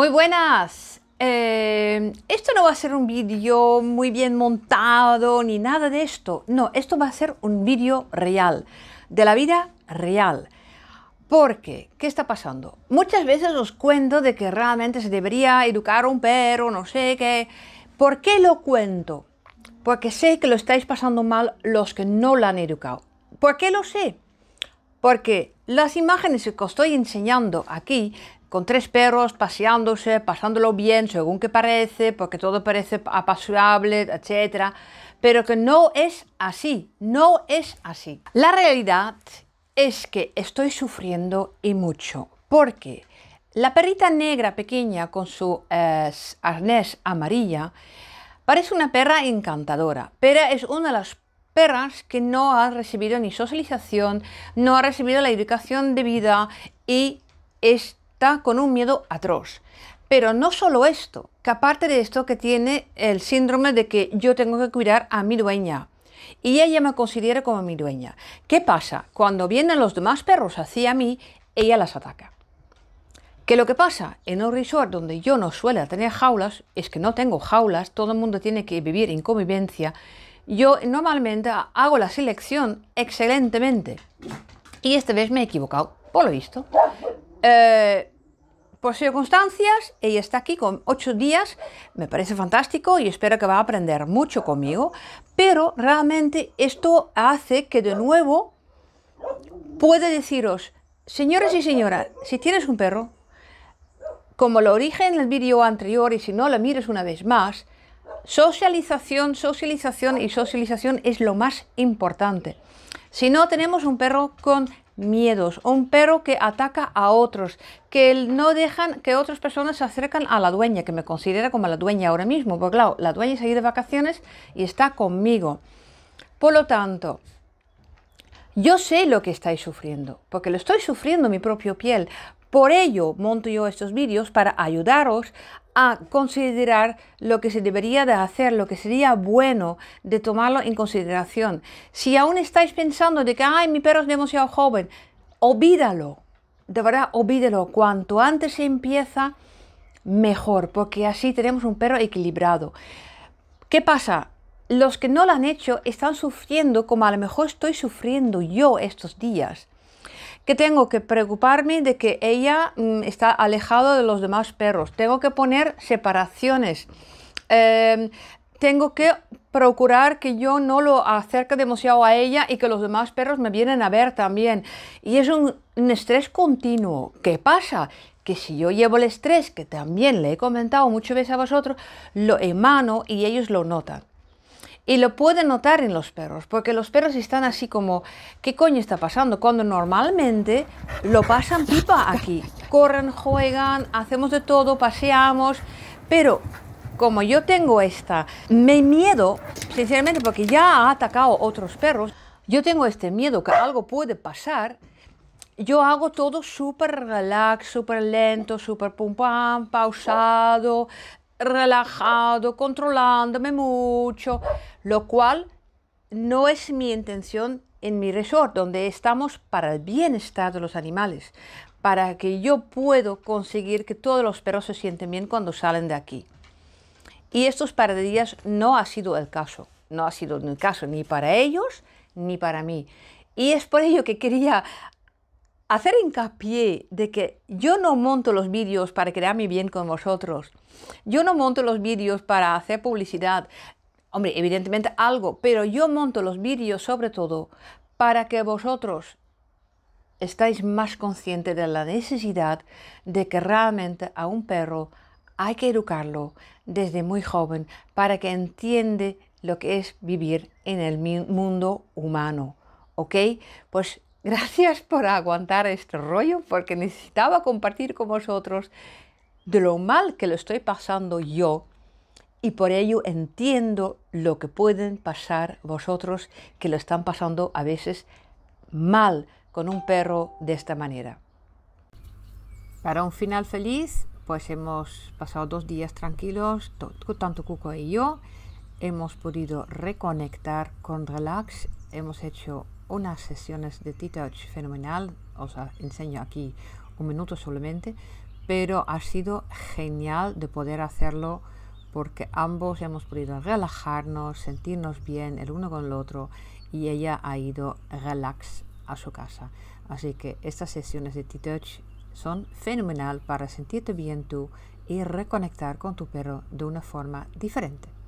Muy buenas. Em, esto no va a ser un vídeo muy bien montado ni nada de esto. No, esto va a ser un vídeo real, de la vida real. Porque, ¿qué está pasando? Muchas veces os cuento de que realmente se debería educar un perro, no sé qué. ¿Por qué lo cuento? Porque sé que lo estáis pasando mal los que no lo han educado. ¿Por qué lo sé? Porque las imágenes que os estoy enseñando aquí con tres perros paseándose, pasándolo bien, según que parece, porque todo parece apasionable, etc. Pero que no es así, no es así. La realidad es que estoy sufriendo y mucho, porque la perrita negra pequeña con su eh, arnés amarilla parece una perra encantadora, pero es una de las perras que no ha recibido ni socialización, no ha recibido la educación debida y es con un miedo atroz. Pero no solo esto, que aparte de esto que tiene el síndrome de que yo tengo que cuidar a mi dueña y ella me considera como mi dueña. ¿Qué pasa? Cuando vienen los demás perros hacia mí, ella las ataca. Que lo que pasa en un resort donde yo no suelo tener jaulas, es que no tengo jaulas, todo el mundo tiene que vivir en convivencia, yo normalmente hago la selección excelentemente. Y esta vez me he equivocado, por lo visto. Eh, por circunstancias, ella está aquí con ocho días, me parece fantástico y espero que va a aprender mucho conmigo, pero realmente esto hace que de nuevo puede deciros, señores y señoras, si tienes un perro, como lo dije en el vídeo anterior y si no lo mires una vez más, socialización, socialización y socialización es lo más importante. Si no tenemos un perro con miedos, un perro que ataca a otros, que no dejan que otras personas se acercan a la dueña, que me considera como la dueña ahora mismo, porque claro, la dueña se ha ido de vacaciones y está conmigo. Por lo tanto, yo sé lo que estáis sufriendo, porque lo estoy sufriendo mi propia piel, por ello, monto yo estos vídeos para ayudaros a considerar lo que se debería de hacer, lo que sería bueno de tomarlo en consideración. Si aún estáis pensando de que, ay, mi perro es demasiado joven, olvídalo. De verdad, olvídalo. Cuanto antes se empieza, mejor, porque así tenemos un perro equilibrado. ¿Qué pasa? Los que no lo han hecho están sufriendo como a lo mejor estoy sufriendo yo estos días que tengo que preocuparme de que ella mm, está alejada de los demás perros. Tengo que poner separaciones. Em, tengo que procurar que yo no lo acerque demasiado a ella y que los demás perros me vienen a ver también. Y es un, un estrés continuo. ¿Qué pasa? que si yo llevo el estrés, que también le he comentado muchas veces a vosotros, lo emano y ellos lo notan. Y lo puede notar en los perros, porque los perros están así como, ¿qué coño está pasando? Cuando normalmente lo pasan pipa aquí. Corren, juegan, hacemos de todo, paseamos, pero como yo tengo esta, me miedo, sinceramente, porque ya ha atacado otros perros, yo tengo este miedo que algo puede pasar, yo hago todo súper relax, súper lento, súper pum pam, pausado, relajado, controlándome mucho, lo cual no es mi intención en mi resort, donde estamos para el bienestar de los animales, para que yo puedo conseguir que todos los perros se sienten bien cuando salen de aquí. Y estos par de días no ha sido el caso, no ha sido el caso ni para ellos ni para mí. Y es por ello que quería hacer hincapié de que yo no monto los vídeos para crear mi bien con vosotros. Yo no monto los vídeos para hacer publicidad. Hombre, evidentemente algo, pero yo monto los vídeos sobre todo para que vosotros estáis más conscientes de la necesidad de que realmente a un perro hay que educarlo desde muy joven para que entiende lo que es vivir en el mundo humano. ¿Ok? Pues Gracias por aguantar este rollo porque necesitaba compartir con vosotros de lo mal que lo estoy pasando yo y por ello entiendo lo que pueden pasar vosotros que lo están pasando a veces mal con un perro de esta manera. Para un final feliz, pues hemos pasado dos días tranquilos, tanto Cuco y yo. Hemos podido reconectar con relax, hemos hecho unas sesiones de T-Touch fenomenal, os enseño aquí un minuto solamente, pero ha sido genial de poder hacerlo porque ambos hemos podido relajarnos, sentirnos bien el uno con el otro y ella ha ido relax a su casa. Así que estas sesiones de T-Touch son fenomenal para sentirte bien tú y reconectar con tu perro de una forma diferente.